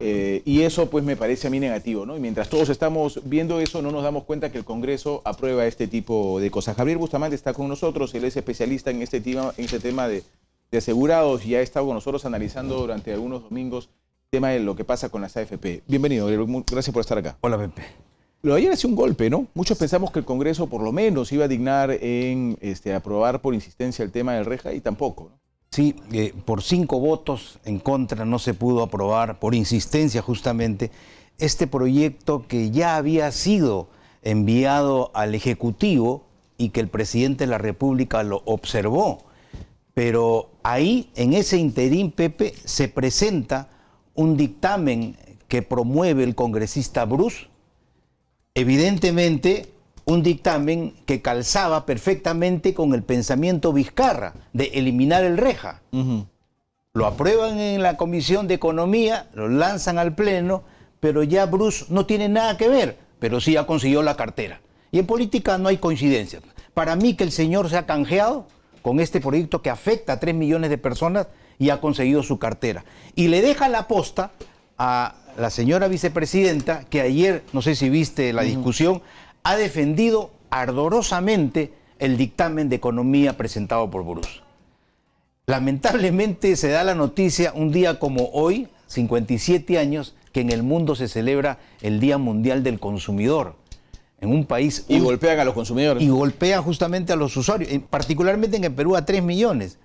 Eh, y eso pues me parece a mí negativo, ¿no? Y mientras todos estamos viendo eso, no nos damos cuenta que el Congreso aprueba este tipo de cosas. Javier Bustamante está con nosotros, él es especialista en este tema, en este tema de, de asegurados y ha estado con nosotros analizando durante algunos domingos el tema de lo que pasa con las AFP. Bienvenido, gracias por estar acá. Hola, Pepe. Lo de ayer un golpe, ¿no? Muchos pensamos que el Congreso por lo menos iba a dignar en este, aprobar por insistencia el tema del reja y tampoco. Sí, eh, por cinco votos en contra no se pudo aprobar, por insistencia justamente, este proyecto que ya había sido enviado al Ejecutivo y que el presidente de la República lo observó. Pero ahí, en ese interín, Pepe, se presenta un dictamen que promueve el congresista Bruce evidentemente un dictamen que calzaba perfectamente con el pensamiento Vizcarra de eliminar el reja. Lo aprueban en la Comisión de Economía, lo lanzan al Pleno, pero ya Bruce no tiene nada que ver, pero sí ha conseguido la cartera. Y en política no hay coincidencias. Para mí que el señor se ha canjeado con este proyecto que afecta a 3 millones de personas y ha conseguido su cartera. Y le deja la posta a la señora vicepresidenta, que ayer, no sé si viste la discusión, ha defendido ardorosamente el dictamen de economía presentado por Borús. Lamentablemente se da la noticia un día como hoy, 57 años, que en el mundo se celebra el Día Mundial del Consumidor. En un país... Y golpean a los consumidores. Y golpea justamente a los usuarios, particularmente en el Perú a 3 millones.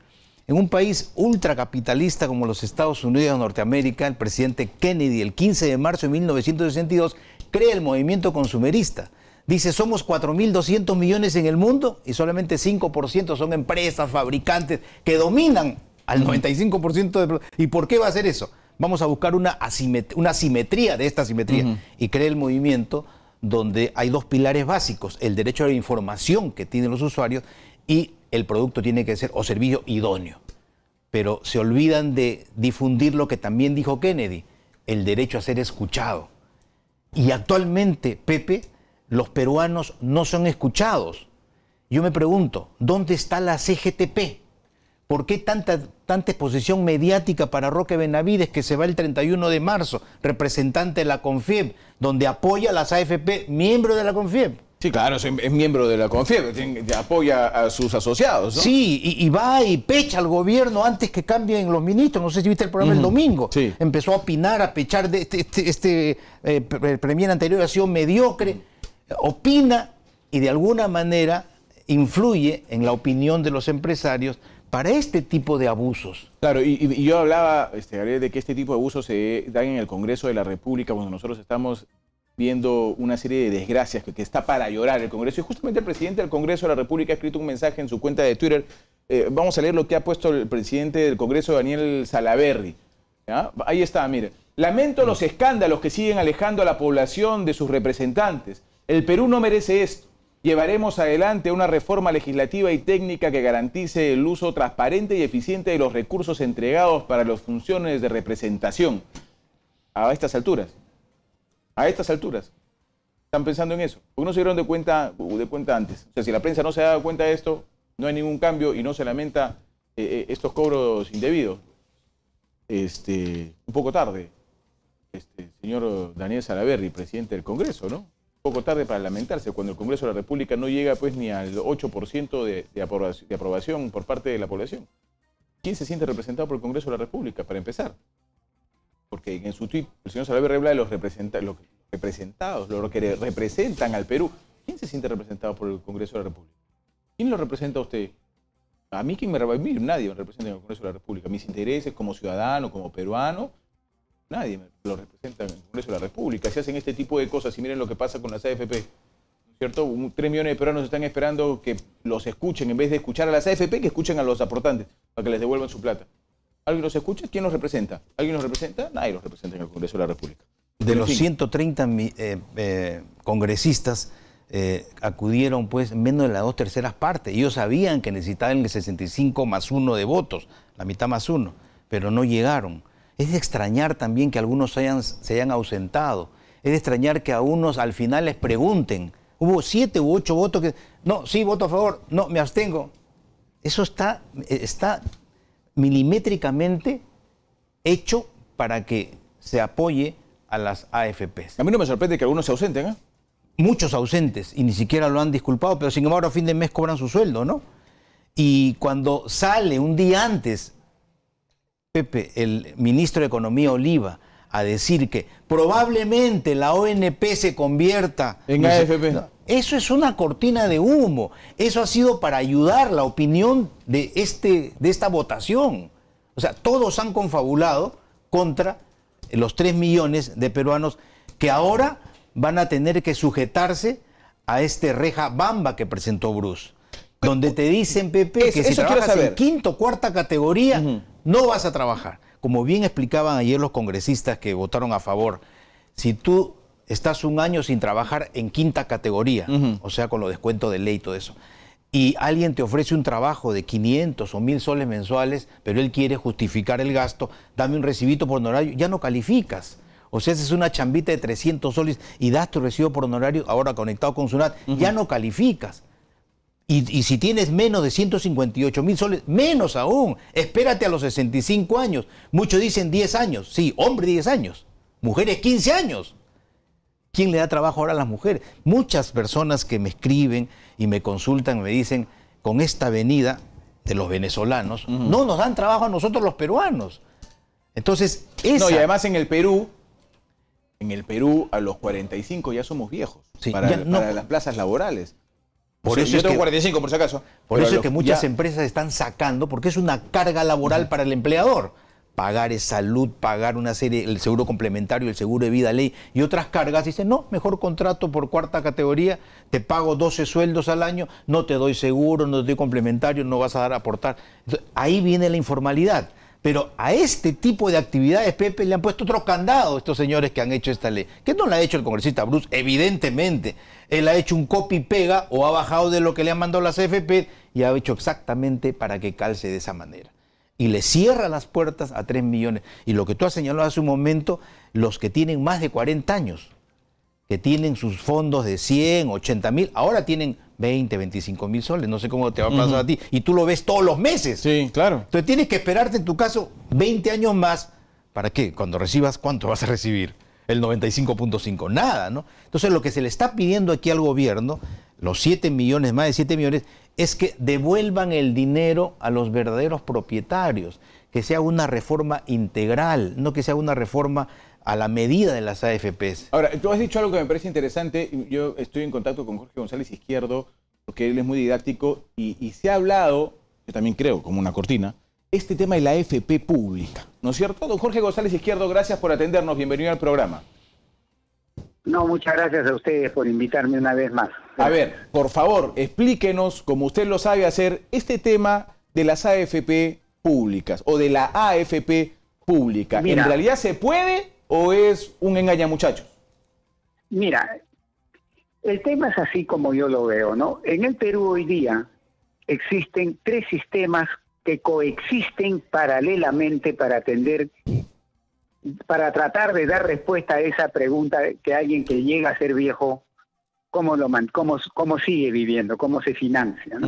En un país ultracapitalista como los Estados Unidos de Norteamérica, el presidente Kennedy el 15 de marzo de 1962 crea el movimiento consumerista. Dice, somos 4.200 millones en el mundo y solamente 5% son empresas, fabricantes que dominan al 95% de... ¿Y por qué va a hacer eso? Vamos a buscar una, simetría de esta simetría. Y crea el movimiento donde hay dos pilares básicos, el derecho a la información que tienen los usuarios y el producto tiene que ser o servicio idóneo. Pero se olvidan de difundir lo que también dijo Kennedy, el derecho a ser escuchado. Y actualmente, Pepe, los peruanos no son escuchados. Yo me pregunto, ¿dónde está la CGTP? ¿Por qué tanta, tanta exposición mediática para Roque Benavides que se va el 31 de marzo, representante de la CONFIEP, donde apoya a las AFP, miembro de la CONFIEP? Sí, claro, es miembro de la CONFIEP, apoya a sus asociados. Sí, y, va y pecha al gobierno antes que cambien los ministros. No sé si viste el programa el domingo. Empezó a opinar, a pechar de este, este, este eh, el premier anterior ha sido mediocre. Opina y de alguna manera influye en la opinión de los empresarios para este tipo de abusos. Claro, y, yo hablaba, este, de que este tipo de abusos se dan en el Congreso de la República cuando nosotros estamos viendo una serie de desgracias que, está para llorar el Congreso. Y justamente el presidente del Congreso de la República ha escrito un mensaje en su cuenta de Twitter. Eh, vamos a leer lo que ha puesto el presidente del Congreso, Daniel Salaverry Ahí está, mire. Lamento los escándalos que siguen alejando a la población de sus representantes. El Perú no merece esto. Llevaremos adelante una reforma legislativa y técnica que garantice el uso transparente y eficiente de los recursos entregados para las funciones de representación. A estas alturas, a estas alturas están pensando en eso. Porque no se dieron de cuenta, de cuenta antes. O sea, si la prensa no se ha dado cuenta de esto, no hay ningún cambio y no se lamenta eh, eh, estos cobros indebidos. Este, un poco tarde, este, señor Daniel Salaverri, presidente del Congreso, ¿no? Un poco tarde para lamentarse cuando el Congreso de la República no llega pues ni al 8% de, de aprobación por parte de la población. ¿Quién se siente representado por el Congreso de la República, para empezar? porque en su tweet el señor Salaverry habla de los, representa los representados, los que representan al Perú. ¿Quién se siente representado por el Congreso de la República? ¿Quién lo representa a usted? A mí, ¿quién me representa? Nadie me representa en el Congreso de la República. Mis intereses como ciudadano, como peruano, nadie me lo representa en el Congreso de la República. Se hacen este tipo de cosas y miren lo que pasa con las AFP. ¿Cierto? Tres millones de peruanos están esperando que los escuchen en vez de escuchar a la AFP, que escuchen a los aportantes para que les devuelvan su plata. ¿Alguien los escucha? ¿Quién los representa? ¿Alguien los representa? Nadie los representa en el Congreso de la República. De los 130 eh, eh, congresistas eh, acudieron pues menos de las dos terceras partes. Ellos sabían que necesitaban el 65 más uno de votos, la mitad más uno, pero no llegaron. Es de extrañar también que algunos hayan, se hayan ausentado. Es de extrañar que a unos al final les pregunten. Hubo siete u ocho votos que... No, sí, voto a favor. No, me abstengo. Eso está, está milimétricamente hecho para que se apoye a las AFPs. A mí no me sorprende que algunos se ausenten, ¿eh? Muchos ausentes y ni siquiera lo han disculpado, pero sin embargo a fin de mes cobran su sueldo, ¿no? Y cuando sale un día antes, Pepe, el ministro de Economía Oliva, a decir que probablemente la ONP se convierta en AFP. eso es una cortina de humo. Eso ha sido para ayudar la opinión de, este, de esta votación. O sea, todos han confabulado contra los 3 millones de peruanos que ahora van a tener que sujetarse a este reja bamba que presentó Bruce. Donde te dicen, Pepe, que si trabajas en quinto, cuarta categoría, no vas a trabajar como bien explicaban ayer los congresistas que votaron a favor, si tú estás un año sin trabajar en quinta categoría, o sea, con los descuentos de ley y todo eso, y alguien te ofrece un trabajo de 500 o 1000 soles mensuales, pero él quiere justificar el gasto, dame un recibito por honorario, ya no calificas. O sea, haces una chambita de 300 soles y das tu recibo por honorario, ahora conectado con SUNAT, ya no calificas. Y, si tienes menos de 158 mil soles, menos aún, espérate a los 65 años. Muchos dicen 10 años, sí, hombre 10 años, mujeres 15 años. ¿Quién le da trabajo ahora a las mujeres? Muchas personas que me escriben y me consultan me dicen, con esta venida de los venezolanos, no nos dan trabajo a nosotros los peruanos. Entonces, esa... No, y además en el Perú, en el Perú a los 45 ya somos viejos para, las plazas laborales. Por eso es que, 45 por si acaso. Por eso que muchas empresas están sacando, porque es una carga laboral para el empleador. Pagar salud, pagar una serie, el seguro complementario, el seguro de vida ley y otras cargas. Dicen, no, mejor contrato por cuarta categoría, te pago 12 sueldos al año, no te doy seguro, no te doy complementario, no vas a dar a aportar. ahí viene la informalidad. Pero a este tipo de actividades, Pepe, le han puesto otro candado estos señores que han hecho esta ley. ¿Qué no la ha hecho el congresista Bruce, evidentemente. Él ha hecho un copy-pega o ha bajado de lo que le han mandado las CFP y ha hecho exactamente para que calce de esa manera. Y le cierra las puertas a 3 millones. Y lo que tú has señalado hace un momento, los que tienen más de 40 años, que tienen sus fondos de 100, 80 mil, ahora tienen 20, 25 mil soles. No sé cómo te va a pasar a ti. Y tú lo ves todos los meses. Sí, claro. Entonces tienes que esperarte, en tu caso, 20 años más. ¿Para qué? Cuando recibas, ¿cuánto vas a recibir? El 95.5. Nada, ¿no? Entonces lo que se le está pidiendo aquí al gobierno, los 7 millones, más de 7 millones, es que devuelvan el dinero a los verdaderos propietarios que sea una reforma integral, no que sea una reforma a la medida de las AFPs. Ahora, tú has dicho algo que me parece interesante. Yo estoy en contacto con Jorge González Izquierdo, porque él es muy didáctico, y, se ha hablado, yo también creo, como una cortina, este tema de la AFP pública. ¿No es cierto? Don Jorge González Izquierdo, gracias por atendernos. Bienvenido al programa. No, muchas gracias a ustedes por invitarme una vez más. A ver, por favor, explíquenos, como usted lo sabe hacer, este tema de las AFP públicas o de la AFP pública. ¿En realidad se puede o es un engaña muchachos? Mira, el tema es así como yo lo veo, ¿no? En el Perú hoy día existen tres sistemas que coexisten paralelamente para atender, para tratar de dar respuesta a esa pregunta que alguien que llega a ser viejo, ¿cómo, lo, cómo, cómo sigue viviendo? ¿Cómo se financia?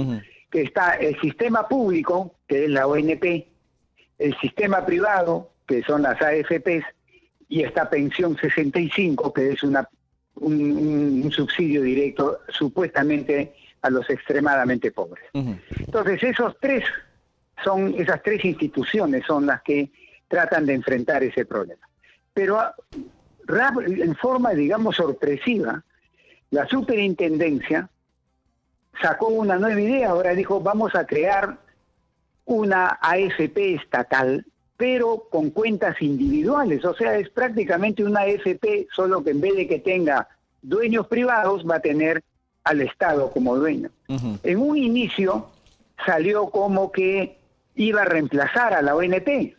Que está el sistema público, que es la ONP, el sistema privado, que son las AFPs, y esta pensión 65, que es una, un, subsidio directo supuestamente a los extremadamente pobres. Entonces, esos tres son, esas tres instituciones son las que tratan de enfrentar ese problema. Pero ah, en forma, digamos, sorpresiva, la superintendencia sacó una nueva idea, ahora dijo, vamos a crear una AFP estatal pero con cuentas individuales. O sea, es prácticamente una FP, solo que en vez de que tenga dueños privados, va a tener al Estado como dueño. En un inicio salió como que iba a reemplazar a la ONP,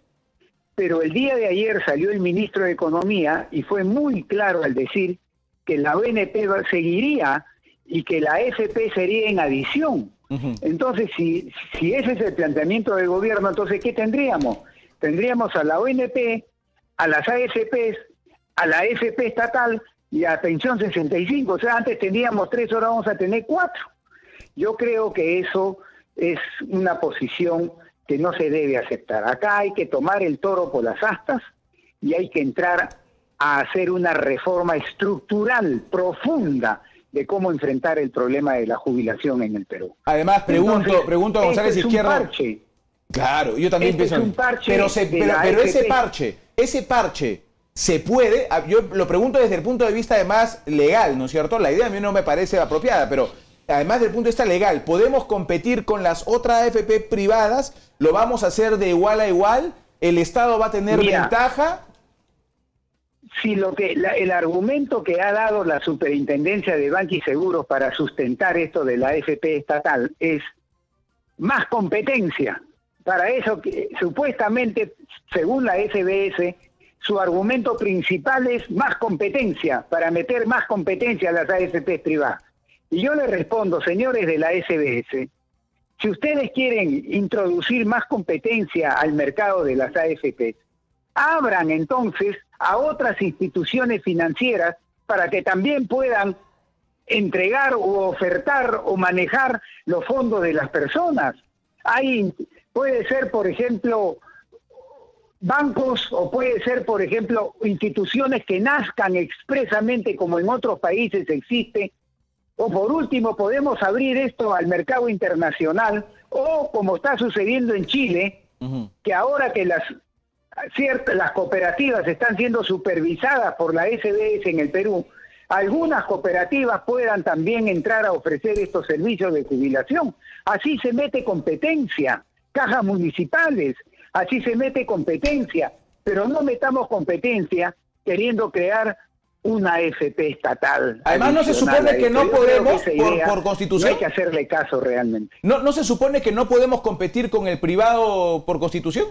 pero el día de ayer salió el ministro de Economía y fue muy claro al decir que la ONP seguiría y que la FP sería en adición. Entonces, si, si ese es el planteamiento del gobierno, entonces, ¿qué tendríamos? tendríamos a la ONP, a las ASPs, a la FP estatal y a Pensión 65. O sea, antes teníamos tres, ahora vamos a tener cuatro. Yo creo que eso es una posición que no se debe aceptar. Acá hay que tomar el toro por las astas y hay que entrar a hacer una reforma estructural profunda de cómo enfrentar el problema de la jubilación en el Perú. Además, pregunto, pregunto a González Izquierda. Claro, yo también pienso. pero, ese parche, ese parche se puede, ah, yo lo pregunto desde el punto de vista además legal, ¿no es cierto? La idea a mí no me parece apropiada, pero además del punto de vista legal, ¿podemos competir con las otras AFP privadas? ¿Lo vamos a hacer de igual a igual? ¿El Estado va a tener ventaja? Si lo que el argumento que ha dado la Superintendencia de Banca y Seguros para sustentar esto de la AFP estatal es más competencia, para eso que supuestamente, según la SBS, su argumento principal es más competencia, para meter más competencia a las AFPs privadas. Y yo le respondo, señores de la SBS, si ustedes quieren introducir más competencia al mercado de las AFPs, abran entonces a otras instituciones financieras para que también puedan entregar o ofertar o manejar los fondos de las personas. Hay Puede ser, por ejemplo, bancos o puede ser, por ejemplo, instituciones que nazcan expresamente como en otros países existe. O por último, podemos abrir esto al mercado internacional o como está sucediendo en Chile, que ahora que las, ciertas, las cooperativas están siendo supervisadas por la SBS en el Perú, algunas cooperativas puedan también entrar a ofrecer estos servicios de jubilación. Así se mete competencia cajas municipales. Así se mete competencia, pero no metamos competencia queriendo crear una FP estatal. Además, no se supone que no podemos, por, constitución. No hay que hacerle caso realmente. No, se supone que no podemos competir con el privado por constitución?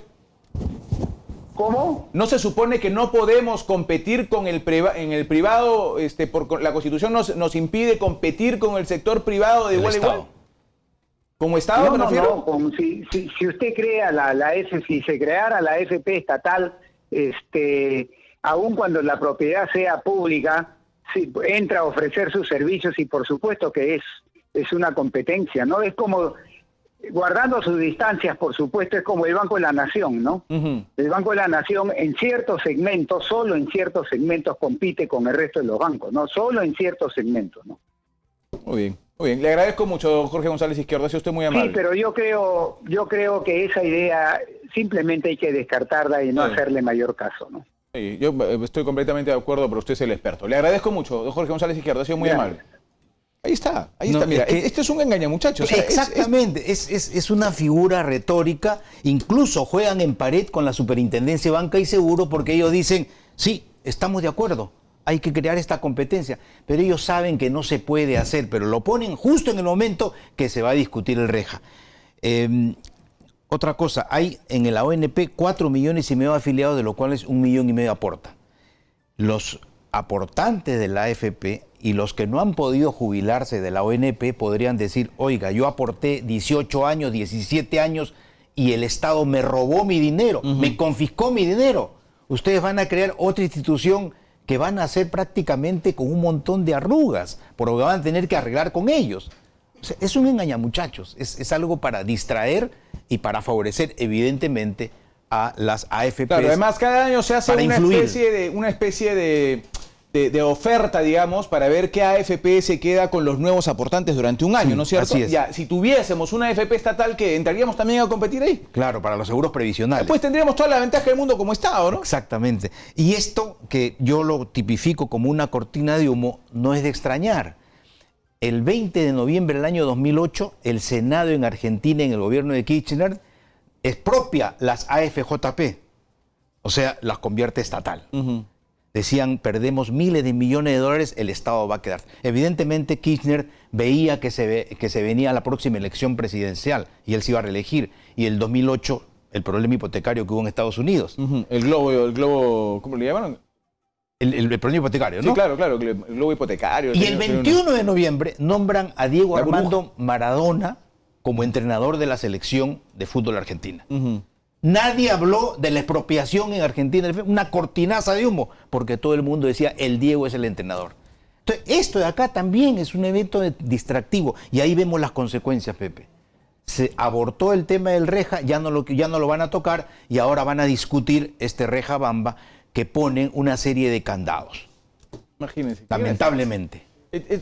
¿Cómo? ¿No se supone que no podemos competir con el en el privado? Este, por, la Constitución nos, nos impide competir con el sector privado de igual a igual. Como Estado, no, No, si, usted crea la, la si se creara la FP estatal, este, aun cuando la propiedad sea pública, entra a ofrecer sus servicios y por supuesto que es, es una competencia, ¿no? Es como, guardando sus distancias, por supuesto, es como el Banco de la Nación, ¿no? El Banco de la Nación en ciertos segmentos, solo en ciertos segmentos compite con el resto de los bancos, ¿no? Solo en ciertos segmentos, ¿no? Muy bien. Muy bien, le agradezco mucho, Jorge González Izquierdo, ha sido usted muy amable. Sí, pero yo creo, yo creo que esa idea simplemente hay que descartarla y no hacerle mayor caso, ¿no? yo eh, estoy completamente de acuerdo, pero usted es el experto. Le agradezco mucho, don Jorge González Izquierdo, ha sido muy amable. Ahí está, ahí está. Mira, este es un engaño, muchachos. exactamente, es, es, una figura retórica. Incluso juegan en pared con la Superintendencia de Banca y Seguro porque ellos dicen, sí, estamos de acuerdo hay que crear esta competencia. Pero ellos saben que no se puede hacer, pero lo ponen justo en el momento que se va a discutir el reja. Em, otra cosa, hay en la ONP 4 millones y medio de afiliados, de los cuales un millón y medio aporta. Los aportantes de la AFP y los que no han podido jubilarse de la ONP podrían decir, oiga, yo aporté 18 años, 17 años y el Estado me robó mi dinero, me confiscó mi dinero. Ustedes van a crear otra institución que van a hacer prácticamente con un montón de arrugas, por lo que van a tener que arreglar con ellos. es un engaño, muchachos. Es, algo para distraer y para favorecer, evidentemente, a las AFP. Pero además cada año se hace una de, una especie de de, oferta, digamos, para ver qué AFP se queda con los nuevos aportantes durante un año, ¿no es cierto? si tuviésemos una AFP estatal, que ¿Entraríamos también a competir ahí? Claro, para los seguros previsionales. Pues tendríamos toda la ventaja del mundo como Estado, ¿no? Exactamente. Y esto, que yo lo tipifico como una cortina de humo, no es de extrañar. El 20 de noviembre del año 2008, el Senado en Argentina, en el gobierno de Kirchner, expropia las AFJP, o sea, las convierte estatal decían perdemos miles de millones de dólares, el Estado va a quedar. Evidentemente Kirchner veía que se, que se venía la próxima elección presidencial y él se iba a reelegir. Y el 2008, el problema hipotecario que hubo en Estados Unidos. El globo, el globo, ¿cómo le llamaron? El, problema hipotecario, ¿no? Sí, claro, claro, el globo hipotecario. y el 21 de noviembre nombran a Diego Armando Maradona como entrenador de la selección de fútbol argentina. Nadie habló de la expropiación en Argentina, una cortinaza de humo, porque todo el mundo decía, el Diego es el entrenador. Entonces, esto de acá también es un evento distractivo y ahí vemos las consecuencias, Pepe. Se abortó el tema del reja, ya no lo, ya no lo van a tocar y ahora van a discutir este reja bamba que ponen una serie de candados. Imagínense. Lamentablemente.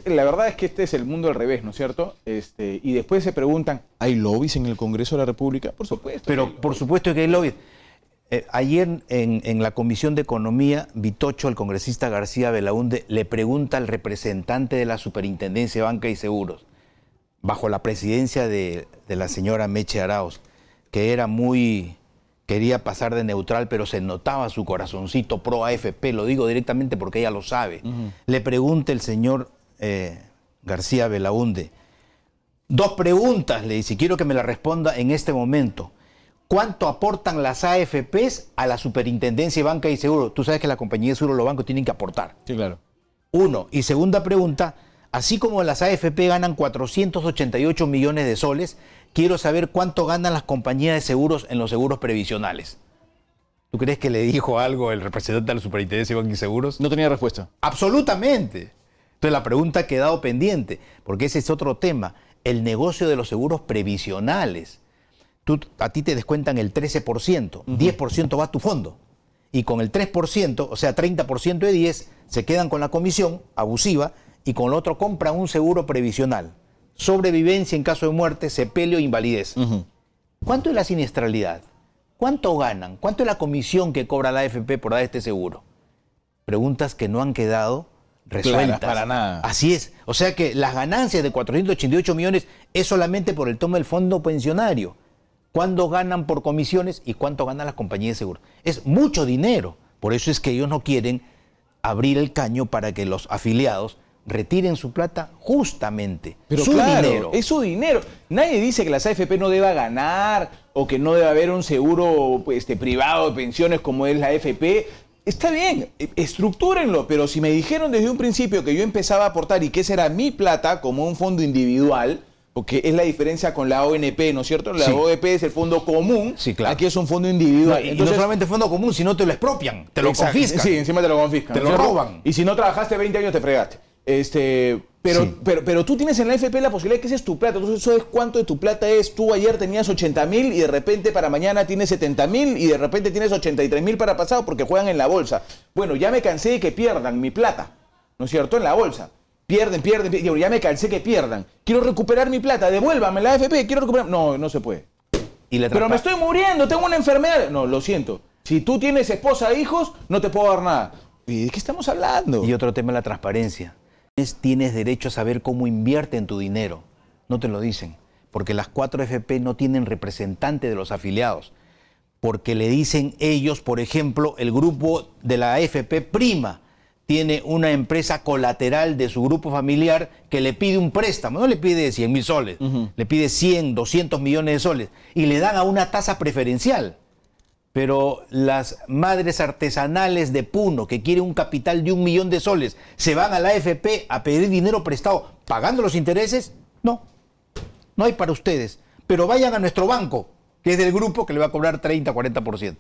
La verdad es que este es el mundo al revés, ¿no es cierto? Este, y después se preguntan, ¿hay lobbies en el Congreso de la República? Por supuesto. Pero por supuesto que hay lobbies. Eh, ayer en, la Comisión de Economía, Vitocho, el congresista García Belaunde, le pregunta al representante de la Superintendencia de Banca y Seguros, bajo la presidencia de, la señora Meche Arauz, que era muy, quería pasar de neutral, pero se notaba su corazoncito pro AFP, lo digo directamente porque ella lo sabe. Le pregunta el señor eh, García Belaunde. Dos preguntas le dice, quiero que me la responda en este momento. ¿Cuánto aportan las AFPs a la Superintendencia de Banca y seguros? Tú sabes que la compañía de seguros los bancos tienen que aportar. Sí, claro. Uno. Y segunda pregunta, así como las AFP ganan 488 millones de soles, quiero saber cuánto ganan las compañías de seguros en los seguros previsionales. ¿Tú crees que le dijo algo el representante de la Superintendencia de Banca y Seguros? No tenía respuesta. Absolutamente. Entonces la pregunta ha quedado pendiente, porque ese es otro tema, el negocio de los seguros previsionales. Tú, a ti te descuentan el 13%, 10% va a tu fondo. Y con el 3%, o sea, 30% de 10, se quedan con la comisión abusiva y con lo otro compran un seguro previsional. Sobrevivencia en caso de muerte, sepelio, invalidez. ¿Cuánto es la siniestralidad? ¿Cuánto ganan? ¿Cuánto es la comisión que cobra la AFP por dar este seguro? Preguntas que no han quedado resueltas. para nada. Así es. O sea que las ganancias de 488 millones es solamente por el tomo del fondo pensionario. ¿Cuándo ganan por comisiones y cuánto ganan las compañías de seguro? Es mucho dinero. Por eso es que ellos no quieren abrir el caño para que los afiliados retiren su plata justamente. Pero claro, dinero. es su dinero. Nadie dice que las AFP no deba ganar o que no debe haber un seguro este, privado de pensiones como es la AFP, Está bien, e, estructúrenlo, pero si me dijeron desde un principio que yo empezaba a aportar y que esa era mi plata como un fondo individual, porque es la diferencia con la ONP, ¿no es cierto? La ONP e es el fondo común, aquí es un fondo individual. Y Entonces, no solamente fondo común, sino te lo expropian, te lo confiscan. Sí, encima te lo confiscan. Te lo roban. Y si no trabajaste 20 años, te fregaste. Este, pero, pero, pero tú tienes en la FP la posibilidad que ese es tu plata. Entonces, ¿sabes cuánto de tu plata es? Tú ayer tenías 80 mil y de repente para mañana tienes 70 mil y de repente tienes 83 mil para pasado porque juegan en la bolsa. Bueno, ya me cansé de que pierdan mi plata, ¿no es cierto? En la bolsa. Pierden, pierden, pierden. Ya me cansé que pierdan. Quiero recuperar mi plata. Devuélvame la FP. Quiero recuperar. No, no se puede. pero me estoy muriendo. Tengo una enfermedad. No, lo siento. Si tú tienes esposa e hijos, no te puedo dar nada. ¿Y de qué estamos hablando? Y otro tema, es la transparencia tienes derecho a saber cómo invierten tu dinero. No te lo dicen, porque las cuatro FP no tienen representante de los afiliados, porque le dicen ellos, por ejemplo, el grupo de la FP prima tiene una empresa colateral de su grupo familiar que le pide un préstamo, no le pide 100 mil soles, le pide 100, 200 millones de soles, y le dan a una tasa preferencial pero las madres artesanales de Puno, que quieren un capital de un millón de soles, se van a la AFP a pedir dinero prestado pagando los intereses, no, no hay para ustedes. Pero vayan a nuestro banco, que es del grupo que le va a cobrar 30, 40%.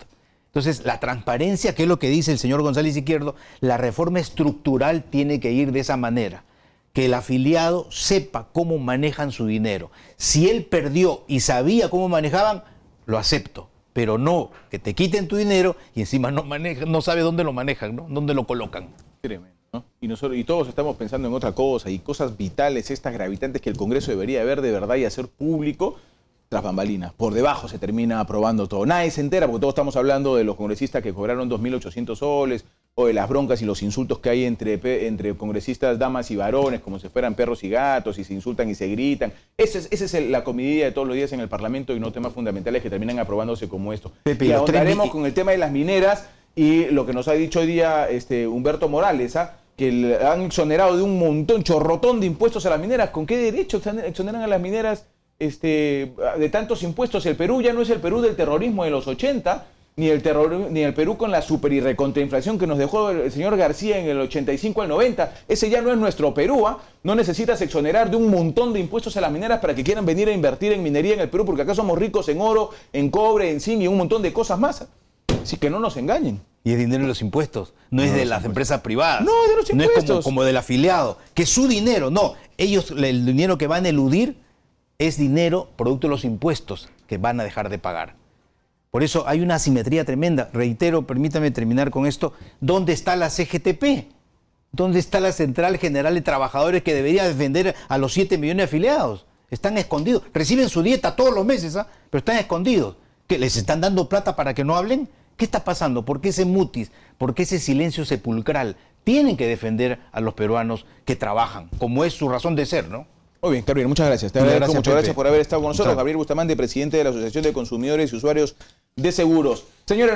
Entonces, la transparencia, que es lo que dice el señor González Izquierdo, la reforma estructural tiene que ir de esa manera que el afiliado sepa cómo manejan su dinero. Si él perdió y sabía cómo manejaban, lo acepto pero no que te quiten tu dinero y encima no manejan, no sabe dónde lo manejan, ¿no? Dónde lo colocan. Y, nosotros, y todos estamos pensando en otra cosa y cosas vitales, estas gravitantes que el Congreso debería ver de verdad y hacer público tras bambalinas. Por debajo se termina aprobando todo. Nadie se entera porque todos estamos hablando de los congresistas que cobraron 2.800 soles o de las broncas y los insultos que hay entre, entre congresistas, damas y varones, como si fueran perros y gatos y se insultan y se gritan. Esa es, esa es la comidilla de todos los días en el Parlamento y no temas fundamentales que terminan aprobándose como esto. Y y ahondaremos con el tema de las mineras y lo que nos ha dicho hoy día este, Humberto Morales, ¿ah? que han exonerado de un montón, chorrotón de impuestos a las mineras. ¿Con qué derecho exoneran a las mineras? este, de tantos impuestos. El Perú ya no es el Perú del terrorismo de los 80, ni el, terror, ni el Perú con la super y que nos dejó el señor García en el 85 al 90. Ese ya no es nuestro Perú. ¿ah? No necesitas exonerar de un montón de impuestos a las mineras para que quieran venir a invertir en minería en el Perú, porque acá somos ricos en oro, en cobre, en zinc y un montón de cosas más. ¿ah? Así que no nos engañen. Y es dinero de los impuestos, no, es de las empresas privadas. No, de los impuestos. No es como, del afiliado, que su dinero, no. Ellos, el dinero que van a eludir es dinero producto de los impuestos que van a dejar de pagar. Por eso hay una asimetría tremenda. Reitero, permítame terminar con esto. ¿Dónde está la CGTP? ¿Dónde está la Central General de Trabajadores que debería defender a los 7 millones de afiliados? Están escondidos. Reciben su dieta todos los meses, ¿ah? pero están escondidos. ¿Que les están dando plata para que no hablen? ¿Qué está pasando? ¿Por qué ese mutis? ¿Por qué ese silencio sepulcral? Tienen que defender a los peruanos que trabajan, como es su razón de ser, ¿no? Muy bien, Gabriel, muchas gracias. muchas gracias por haber estado con nosotros. Gabriel Bustamante, presidente de la Asociación de Consumidores y Usuarios de Seguros. Señores,